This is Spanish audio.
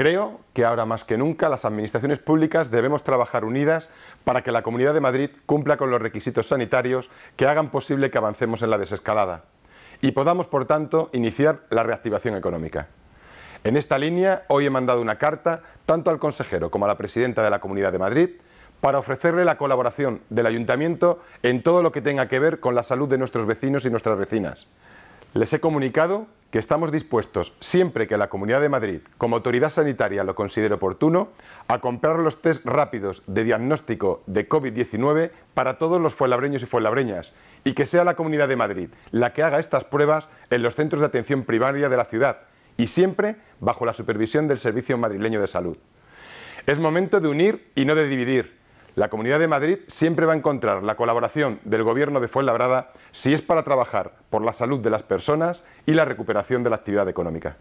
Creo que ahora más que nunca las administraciones públicas debemos trabajar unidas para que la Comunidad de Madrid cumpla con los requisitos sanitarios que hagan posible que avancemos en la desescalada y podamos, por tanto, iniciar la reactivación económica. En esta línea, hoy he mandado una carta tanto al consejero como a la presidenta de la Comunidad de Madrid para ofrecerle la colaboración del ayuntamiento en todo lo que tenga que ver con la salud de nuestros vecinos y nuestras vecinas. Les he comunicado que estamos dispuestos, siempre que la Comunidad de Madrid, como autoridad sanitaria, lo considere oportuno, a comprar los test rápidos de diagnóstico de COVID-19 para todos los fuelabreños y fuelabreñas, y que sea la Comunidad de Madrid la que haga estas pruebas en los centros de atención primaria de la ciudad, y siempre bajo la supervisión del Servicio Madrileño de Salud. Es momento de unir y no de dividir la Comunidad de Madrid siempre va a encontrar la colaboración del Gobierno de Fuenlabrada si es para trabajar por la salud de las personas y la recuperación de la actividad económica.